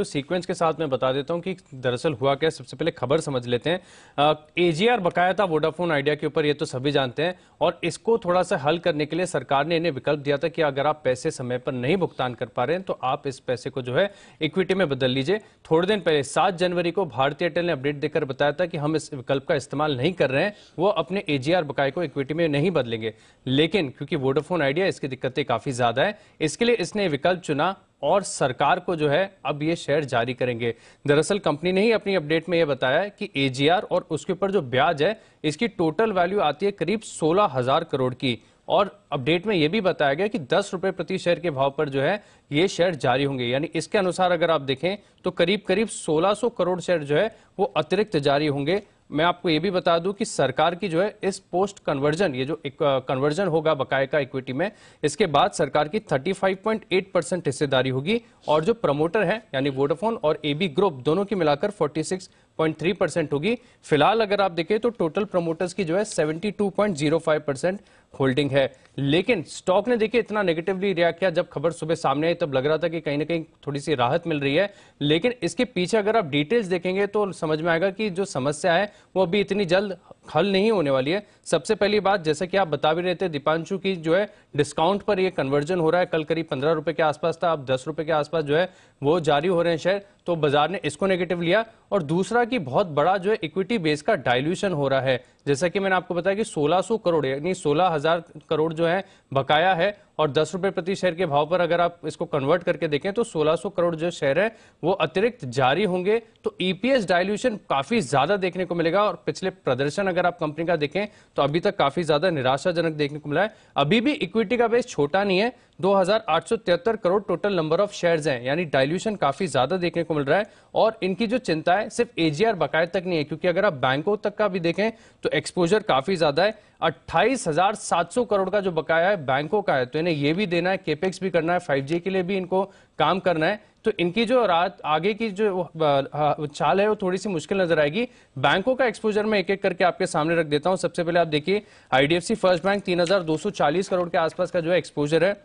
आपको तो सीक्वेंस के साथ मैं बता देता हूं कि दरअसल हुआ क्या सबसे पहले खबर समझ लेते हैं एजीआर बकाया था वोडाफोन आइडिया के ऊपर ये तो सभी जानते हैं और इसको थोड़ा सा हल करने के लिए सरकार ने इन्हें विकल्प दिया था कि अगर आप पैसे समय पर नहीं भुगतान कर पा रहे हैं तो आप इस पैसे को जो है इक्विटी में बदल लीजिए थोड़े दिन पहले सात जनवरी को भारतीय एयरटेल ने अपडेट देकर बताया था कि हम इस विकल्प का इस्तेमाल नहीं कर रहे हैं वो अपने एजीआर बकाए को इक्विटी में नहीं बदलेंगे लेकिन क्योंकि वोडाफोन आइडिया इसकी दिक्कतें काफी ज्यादा है इसके लिए इसने विकल्प चुना और सरकार को जो है अब ये शेयर जारी करेंगे दरअसल कंपनी ने ही अपनी अपडेट में ये बताया कि एजीआर और उसके ऊपर जो ब्याज है इसकी टोटल वैल्यू आती है करीब सोलह हजार करोड़ की और अपडेट में यह भी बताया गया कि दस रुपए प्रति शेयर के भाव पर जो है ये शेयर जारी होंगे यानी इसके अनुसार अगर आप देखें तो करीब करीब 1600 करोड़ शेयर जो है वो अतिरिक्त जारी होंगे मैं आपको ये भी बता दूं कि सरकार की जो है इस पोस्ट कन्वर्जन ये जो कन्वर्जन होगा बकाए का इक्विटी में इसके बाद सरकार की 35.8 परसेंट हिस्सेदारी होगी और जो प्रमोटर है यानी वोडाफोन और एबी ग्रुप दोनों की मिलाकर 46.3 परसेंट होगी फिलहाल अगर आप देखें तो टोटल प्रमोटर्स की जो है सेवेंटी परसेंट होल्डिंग है लेकिन स्टॉक ने देखिए इतना नेगेटिवली रिएक्ट किया जब खबर सुबह सामने आई तब लग रहा था कि कहीं ना कहीं थोड़ी सी राहत मिल रही है लेकिन इसके पीछे अगर आप डिटेल्स देखेंगे तो समझ में आएगा कि जो समस्या है वो अभी इतनी जल्द हल नहीं होने वाली है सबसे पहली बात जैसे कि आप बता भी रहे थे दीपांशु की जो है डिस्काउंट पर यह कन्वर्जन हो रहा है कल करीब पंद्रह रुपए के आसपास था अब दस रुपए के आसपास जो है वो जारी हो रहे हैं शेयर तो बाजार ने इसको नेगेटिव लिया और दूसरा कि बहुत बड़ा जो है इक्विटी बेस का डाइल्यूशन हो रहा है जैसा कि मैंने आपको बताया कि 1600 करोड़ यानी 16000 करोड़ जो है बकाया है और दस रुपए प्रति शेयर के भाव पर अगर आप इसको कन्वर्ट करके देखें तो 1600 करोड़ जो शेयर है वो अतिरिक्त जारी होंगे तो ईपीएस e डायल्यूशन काफी ज्यादा देखने को मिलेगा और पिछले प्रदर्शन अगर आप कंपनी का देखें तो अभी तक काफी ज्यादा निराशाजनक देखने को मिला है अभी भी इक्विटी का बेस छोटा नहीं है दो crore total number of share है यानी डायल्यूशन काफी ज्यादा देखने को मिल रहा है और इनकी जो चिंता है सिर्फ एजीआर बकाया तक नहीं है क्योंकि अगर आप बैंकों तक का भी देखें तो एक्सपोजर काफी ज्यादा है अट्ठाईस हजार सात सौ करोड़ का जो बकाया है बैंकों का है तो इन्हें यह भी देना है केपेक्स भी करना है फाइव के लिए भी इनको काम करना है तो इनकी जो रात आगे की जो चाल है वो थोड़ी सी मुश्किल नजर आएगी बैंकों का एक्सपोजर मैं एक एक करके आपके सामने रख देता हूं सबसे पहले आप देखिए आईडीएफसी फर्स्ट बैंक तीन करोड़ के आसपास का जो एक्सपोजर है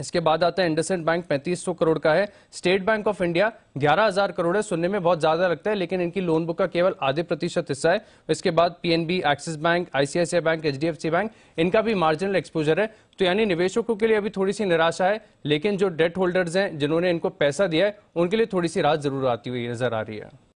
इसके बाद आता है इंडसेंट बैंक 3500 करोड़ का है state bank of India 11000 crore है सुनने में बहुत ज्यादा लगता है लेकिन इनकी लोन बुक का केवल आधे प्रतिशत हिस्सा है इसके बाद PNB Axis bank ICICI bank HDFC bank इनका भी मार्जिनल एक्सपोजर है तो यानी निवेशकों के लिए अभी थोड़ी सी निराशा है लेकिन जो डेट होल्डर्स हैं जिन्होंने इनको पैसा दिया है उनके लिए थोड़ी सी राहत जरूर आती हुई नजर आ रही है